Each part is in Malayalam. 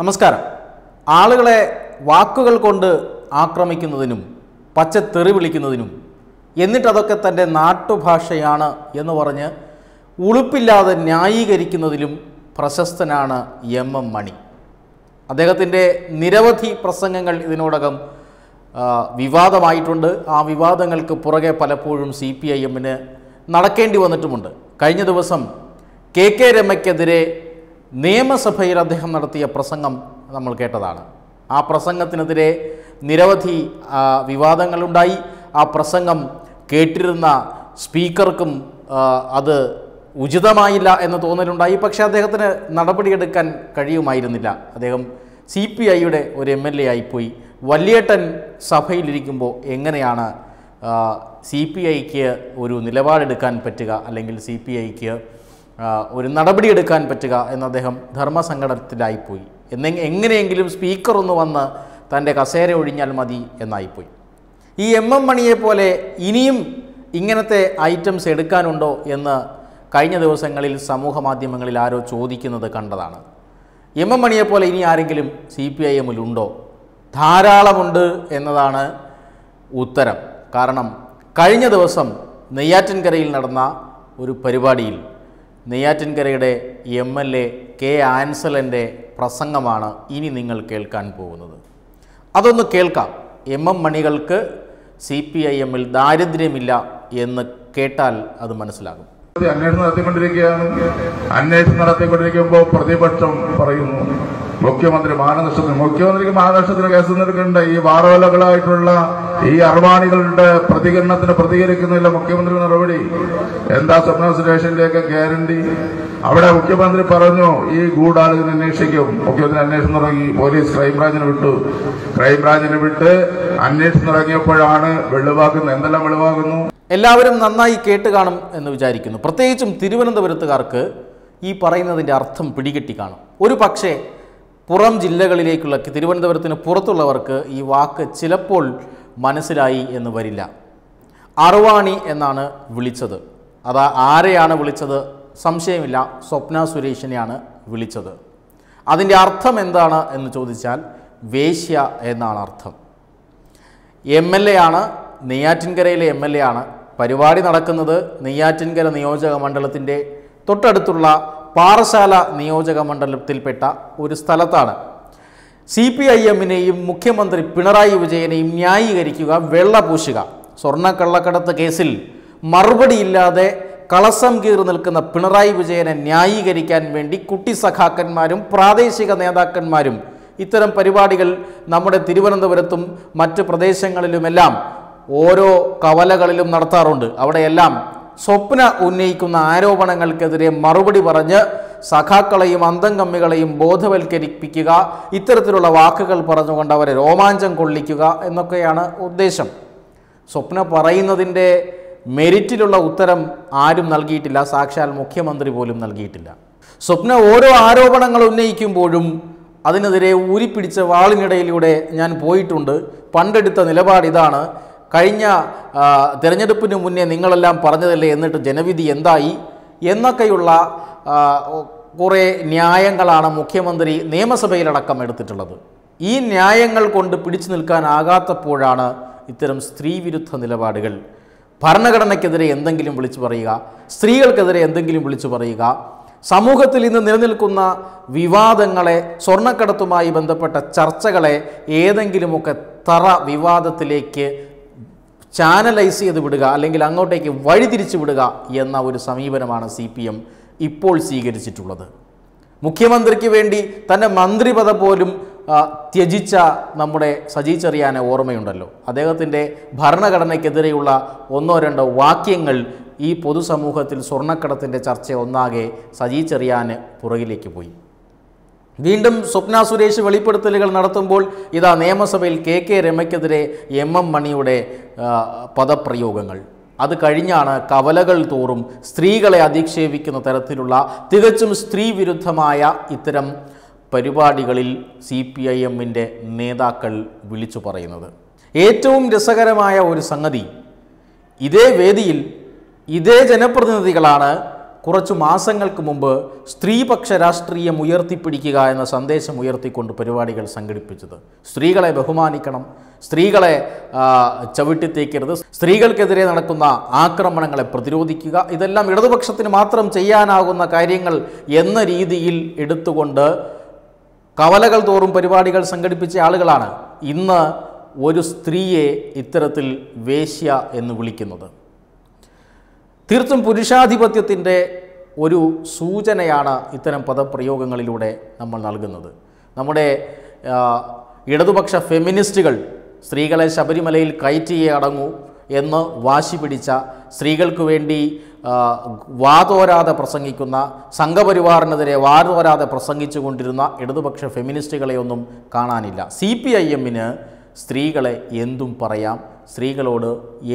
നമസ്കാരം ആളുകളെ വാക്കുകൾ കൊണ്ട് ആക്രമിക്കുന്നതിനും പച്ച തെറി വിളിക്കുന്നതിനും എന്നിട്ടതൊക്കെ തൻ്റെ നാട്ടുഭാഷയാണ് എന്ന് പറഞ്ഞ് ഉളുപ്പില്ലാതെ ന്യായീകരിക്കുന്നതിലും പ്രശസ്തനാണ് എം എം മണി അദ്ദേഹത്തിൻ്റെ നിരവധി പ്രസംഗങ്ങൾ ഇതിനോടകം വിവാദമായിട്ടുണ്ട് ആ വിവാദങ്ങൾക്ക് പുറകെ പലപ്പോഴും സി പി ഐ എമ്മിന് നടക്കേണ്ടി വന്നിട്ടുമുണ്ട് കഴിഞ്ഞ ദിവസം കെ കെ രമയ്ക്കെതിരെ നിയമസഭയിൽ അദ്ദേഹം നടത്തിയ പ്രസംഗം നമ്മൾ കേട്ടതാണ് ആ പ്രസംഗത്തിനെതിരെ നിരവധി വിവാദങ്ങളുണ്ടായി ആ പ്രസംഗം കേട്ടിരുന്ന സ്പീക്കർക്കും അത് ഉചിതമായില്ല എന്ന് തോന്നലുണ്ടായി പക്ഷേ അദ്ദേഹത്തിന് നടപടിയെടുക്കാൻ കഴിയുമായിരുന്നില്ല അദ്ദേഹം സി പി ഐയുടെ ഒരു എം എൽ എ ആയിപ്പോയി വല്യേട്ടൻ സഭയിലിരിക്കുമ്പോൾ എങ്ങനെയാണ് സി പി ഐക്ക് ഒരു നിലപാടെടുക്കാൻ പറ്റുക അല്ലെങ്കിൽ സി പി ഐക്ക് ഒരു നടപടിയെടുക്കാൻ പറ്റുക എന്ന് അദ്ദേഹം ധർമ്മസങ്കടത്തിലായിപ്പോയി എന്നെ എങ്ങനെയെങ്കിലും സ്പീക്കർ ഒന്ന് വന്ന് തൻ്റെ കസേര ഒഴിഞ്ഞാൽ മതി എന്നായിപ്പോയി ഈ എം എം മണിയെപ്പോലെ ഇനിയും ഇങ്ങനത്തെ ഐറ്റംസ് എടുക്കാനുണ്ടോ എന്ന് കഴിഞ്ഞ ദിവസങ്ങളിൽ സമൂഹ മാധ്യമങ്ങളിൽ ആരോ ചോദിക്കുന്നത് കണ്ടതാണ് എം എം മണിയെപ്പോലെ ഇനി ആരെങ്കിലും സി പി ഐ എമ്മിലുണ്ടോ ധാരാളമുണ്ട് എന്നതാണ് ഉത്തരം കാരണം കഴിഞ്ഞ ദിവസം നെയ്യാറ്റിൻകരയിൽ നടന്ന ഒരു പരിപാടിയിൽ നെയ്യാറ്റിൻകരയുടെ എം എൽ എ കെ ആൻസലൻ്റെ പ്രസംഗമാണ് ഇനി നിങ്ങൾ കേൾക്കാൻ പോകുന്നത് അതൊന്ന് കേൾക്കാം എം എം മണികൾക്ക് സി പി ഐ എമ്മിൽ ദാരിദ്ര്യമില്ല എന്ന് കേട്ടാൽ അത് മനസ്സിലാകും അന്വേഷണം നടത്തിക്കൊണ്ടിരിക്കുകയാണ് അന്വേഷണം നടത്തിക്കൊണ്ടിരിക്കുമ്പോൾ പ്രതിപക്ഷം പറയുന്നു മുഖ്യമന്ത്രി മാനനഷ്ടത്തിന് മുഖ്യമന്ത്രിക്ക് മാനനഷ്ടത്തിന് കേസ് നിൽക്കുന്നുണ്ട് ഈ വാറോലകളായിട്ടുള്ള ഈ അർമാണികളുടെ പ്രതികരണത്തിന് പ്രതികരിക്കുന്നില്ല മുഖ്യമന്ത്രി നടപടി എന്താ സ്വപ്ന സുരേഷിന്റെയൊക്കെ ഗ്യാരണ്ടി അവിടെ മുഖ്യമന്ത്രി പറഞ്ഞു ഈ ഗൂഢാലോചന അന്വേഷിക്കും മുഖ്യമന്ത്രി അന്വേഷണം തുടങ്ങി പോലീസ് ക്രൈംബ്രാഞ്ചിന് വിട്ടു ക്രൈംബ്രാഞ്ചിനെ വിട്ട് അന്വേഷണം തുടങ്ങിയപ്പോഴാണ് വെളിവാക്കുന്നത് എന്തെല്ലാം വെളിവാക്കുന്നു എല്ലാവരും നന്നായി കേട്ട് കാണും എന്ന് വിചാരിക്കുന്നു പ്രത്യേകിച്ചും തിരുവനന്തപുരത്തുകാർക്ക് ഈ പറയുന്നതിൻ്റെ അർത്ഥം പിടികെട്ടി കാണും ഒരു പക്ഷേ പുറം ജില്ലകളിലേക്കുള്ള തിരുവനന്തപുരത്തിന് പുറത്തുള്ളവർക്ക് ഈ വാക്ക് ചിലപ്പോൾ മനസ്സിലായി എന്ന് വരില്ല അറുവാണി എന്നാണ് വിളിച്ചത് അതാ ആരെയാണ് വിളിച്ചത് സംശയമില്ല സ്വപ്ന സുരേഷിനെയാണ് വിളിച്ചത് അതിൻ്റെ അർത്ഥം എന്താണ് എന്ന് ചോദിച്ചാൽ വേശ്യ എന്നാണ് അർത്ഥം എം എൽ എ ആണ് നെയ്യാറ്റിൻകരയിലെ എം എൽ എ ആണ് പരിപാടി നടക്കുന്നത് നെയ്യാറ്റിൻകര നിയോജക മണ്ഡലത്തിൻ്റെ തൊട്ടടുത്തുള്ള പാറശാല നിയോജക മണ്ഡലത്തിൽപ്പെട്ട ഒരു സ്ഥലത്താണ് സി പി ഐ എമ്മിനെയും മുഖ്യമന്ത്രി പിണറായി വിജയനെയും ന്യായീകരിക്കുക വെള്ളപൂശുക പൂശുക സ്വർണ്ണക്കള്ളക്കടത്ത് കേസിൽ മറുപടിയില്ലാതെ കളസം കീറി നിൽക്കുന്ന പിണറായി വിജയനെ ന്യായീകരിക്കാൻ വേണ്ടി കുട്ടി സഖാക്കന്മാരും പ്രാദേശിക നേതാക്കന്മാരും ഇത്തരം പരിപാടികൾ നമ്മുടെ തിരുവനന്തപുരത്തും മറ്റ് പ്രദേശങ്ങളിലുമെല്ലാം ഓരോ കവലകളിലും നടത്താറുണ്ട് അവിടെയെല്ലാം സ്വപ്ന ഉന്നയിക്കുന്ന ആരോപണങ്ങൾക്കെതിരെ മറുപടി പറഞ്ഞ് സഖാക്കളെയും അന്തംകമ്മികളെയും ബോധവൽക്കരിപ്പിക്കുക ഇത്തരത്തിലുള്ള വാക്കുകൾ പറഞ്ഞുകൊണ്ട് അവരെ രോമാഞ്ചം കൊള്ളിക്കുക എന്നൊക്കെയാണ് ഉദ്ദേശം സ്വപ്ന പറയുന്നതിൻ്റെ മെരിറ്റിലുള്ള ഉത്തരം ആരും നൽകിയിട്ടില്ല സാക്ഷാൽ മുഖ്യമന്ത്രി പോലും നൽകിയിട്ടില്ല സ്വപ്ന ഓരോ ആരോപണങ്ങൾ ഉന്നയിക്കുമ്പോഴും അതിനെതിരെ ഊരിപ്പിടിച്ച വാളിനിടയിലൂടെ ഞാൻ പോയിട്ടുണ്ട് പണ്ടെടുത്ത നിലപാട് ഇതാണ് കഴിഞ്ഞ തിരഞ്ഞെടുപ്പിന് മുന്നേ നിങ്ങളെല്ലാം പറഞ്ഞതല്ലേ എന്നിട്ട് ജനവിധി എന്തായി എന്നൊക്കെയുള്ള കുറേ ന്യായങ്ങളാണ് മുഖ്യമന്ത്രി നിയമസഭയിലടക്കം എടുത്തിട്ടുള്ളത് ഈ ന്യായങ്ങൾ കൊണ്ട് പിടിച്ചു നിൽക്കാനാകാത്തപ്പോഴാണ് ഇത്തരം സ്ത്രീവിരുദ്ധ നിലപാടുകൾ ഭരണഘടനയ്ക്കെതിരെ എന്തെങ്കിലും വിളിച്ചു പറയുക സ്ത്രീകൾക്കെതിരെ എന്തെങ്കിലും വിളിച്ചു പറയുക സമൂഹത്തിൽ ഇന്ന് നിലനിൽക്കുന്ന വിവാദങ്ങളെ സ്വർണ്ണക്കടത്തുമായി ബന്ധപ്പെട്ട ചർച്ചകളെ ഏതെങ്കിലുമൊക്കെ തറ വിവാദത്തിലേക്ക് ചാനലൈസ് ചെയ്ത് വിടുക അല്ലെങ്കിൽ അങ്ങോട്ടേക്ക് വഴിതിരിച്ച് വിടുക എന്ന ഒരു സമീപനമാണ് സി പി എം ഇപ്പോൾ സ്വീകരിച്ചിട്ടുള്ളത് മുഖ്യമന്ത്രിക്ക് വേണ്ടി തൻ്റെ മന്ത്രിപദ പോലും ത്യജിച്ച നമ്മുടെ സജി ചെറിയാനെ ഓർമ്മയുണ്ടല്ലോ അദ്ദേഹത്തിൻ്റെ ഭരണഘടനയ്ക്കെതിരെയുള്ള ഒന്നോ രണ്ടോ വാക്യങ്ങൾ ഈ പൊതുസമൂഹത്തിൽ സ്വർണ്ണക്കടത്തിൻ്റെ ചർച്ച ഒന്നാകെ സജി ചെറിയാന് പുറകിലേക്ക് പോയി വീണ്ടും സ്വപ്ന സുരേഷ് വെളിപ്പെടുത്തലുകൾ നടത്തുമ്പോൾ ഇതാ നിയമസഭയിൽ കെ കെ രമയ്ക്കെതിരെ എം എം മണിയുടെ പദപ്രയോഗങ്ങൾ അത് കഴിഞ്ഞാണ് കവലകൾ തോറും സ്ത്രീകളെ അധിക്ഷേപിക്കുന്ന തരത്തിലുള്ള തികച്ചും സ്ത്രീവിരുദ്ധമായ ഇത്തരം പരിപാടികളിൽ സി പി ഐ എമ്മിൻ്റെ നേതാക്കൾ വിളിച്ചു പറയുന്നത് ഏറ്റവും രസകരമായ ഒരു സംഗതി ഇതേ വേദിയിൽ ഇതേ ജനപ്രതിനിധികളാണ് കുറച്ച് മാസങ്ങൾക്ക് മുമ്പ് സ്ത്രീപക്ഷ രാഷ്ട്രീയം ഉയർത്തിപ്പിടിക്കുക എന്ന സന്ദേശം ഉയർത്തിക്കൊണ്ട് പരിപാടികൾ സംഘടിപ്പിച്ചത് സ്ത്രീകളെ ബഹുമാനിക്കണം സ്ത്രീകളെ ചവിട്ടിത്തേക്കരുത് സ്ത്രീകൾക്കെതിരെ നടക്കുന്ന ആക്രമണങ്ങളെ പ്രതിരോധിക്കുക ഇതെല്ലാം ഇടതുപക്ഷത്തിന് മാത്രം ചെയ്യാനാകുന്ന കാര്യങ്ങൾ എന്ന രീതിയിൽ എടുത്തുകൊണ്ട് കവലകൾ തോറും പരിപാടികൾ സംഘടിപ്പിച്ച ആളുകളാണ് ഇന്ന് ഒരു സ്ത്രീയെ ഇത്തരത്തിൽ വേശ്യ എന്ന് വിളിക്കുന്നത് തീർത്തും പുരുഷാധിപത്യത്തിൻ്റെ ഒരു സൂചനയാണ് ഇത്തരം പദപ്രയോഗങ്ങളിലൂടെ നമ്മൾ നൽകുന്നത് നമ്മുടെ ഇടതുപക്ഷ ഫെമിനിസ്റ്റുകൾ സ്ത്രീകളെ ശബരിമലയിൽ കയറ്റിയേ അടങ്ങൂ എന്ന് വാശി പിടിച്ച സ്ത്രീകൾക്ക് വേണ്ടി വാതോരാതെ പ്രസംഗിക്കുന്ന സംഘപരിവാറിനെതിരെ വാതോരാതെ പ്രസംഗിച്ചു കൊണ്ടിരുന്ന ഇടതുപക്ഷ ഫെമിനിസ്റ്റുകളെയൊന്നും കാണാനില്ല സി പി ഐ എമ്മിന് സ്ത്രീകളെ എന്തും പറയാം സ്ത്രീകളോട്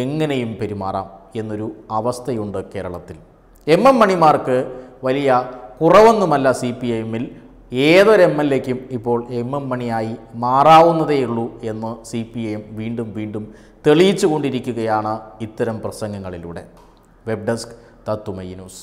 എങ്ങനെയും പെരുമാറാം എന്നൊരു അവസ്ഥയുണ്ട് കേരളത്തിൽ എം എം മണിമാർക്ക് വലിയ കുറവൊന്നുമല്ല സി പി എമ്മിൽ ഏതൊരു എം എൽ എക്കും ഇപ്പോൾ എം എം മണിയായി മാറാവുന്നതേയുള്ളൂ എന്ന് സി പി എം വീണ്ടും വീണ്ടും തെളിയിച്ചു കൊണ്ടിരിക്കുകയാണ് ഇത്തരം പ്രസംഗങ്ങളിലൂടെ വെബ് ഡെസ്ക് തത്തുമൈ ന്യൂസ്